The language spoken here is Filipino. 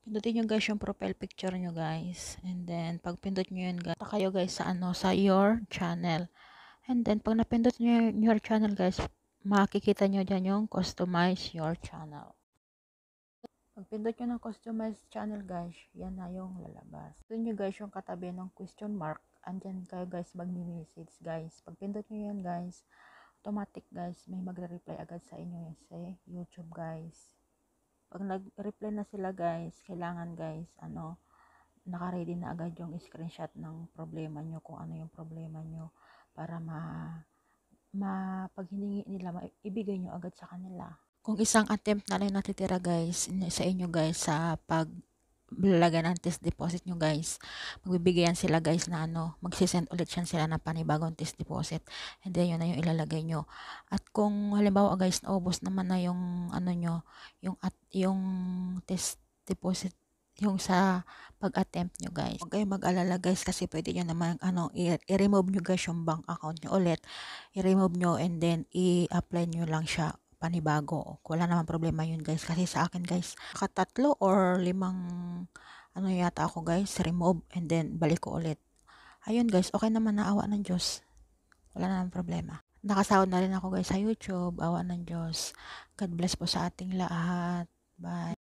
Pindutin nyo guys yung profile picture nyo guys. And then, pag pindot nyo yun guys, kayo guys sa ano, sa your channel. And then, pag napindot nyo your channel guys, makikita nyo dyan yung customize your channel. Pag pindot nyo ng customize channel guys, yan na yung lalabas. Doon nyo guys yung katabi ng question mark. Andyan kayo guys magmi-message guys. Pag pindot nyo yan guys, automatic guys, may magre-reply agad sa inyo sa YouTube guys. Pag nag-reply na sila guys, kailangan guys, ano, nakaready na agad yung screenshot ng problema nyo, kung ano yung problema nyo, para ma, ma, pag hiningi nila, ibigay nyo agad sa kanila. Kung isang attempt na lang natitira guys, sa inyo guys, sa pag lagyan ng test deposit nyo guys. Magbibigayan sila guys na ano, magsisend ulit siya sila ng panibagong test deposit. And then yun na yung ilalagay nyo. At kung halimbawa guys, naubos naman na yung ano nyo, yung, at, yung test deposit yung sa pag-attempt nyo guys. Huwag kayong mag-alala guys kasi pwede nyo naman ano, i-remove nyo guys yung bank account nyo ulit. I-remove nyo and then i-apply nyo lang siya panibago. Wala naman problema yun guys. Kasi sa akin guys, katatlo or limang ano yata ako guys, remove and then balik ko ulit. Ayun guys, okay naman na awa ng Diyos. Wala naman problema. Nakasahod na rin ako guys sa YouTube. Awa ng Diyos. God bless po sa ating lahat. Bye.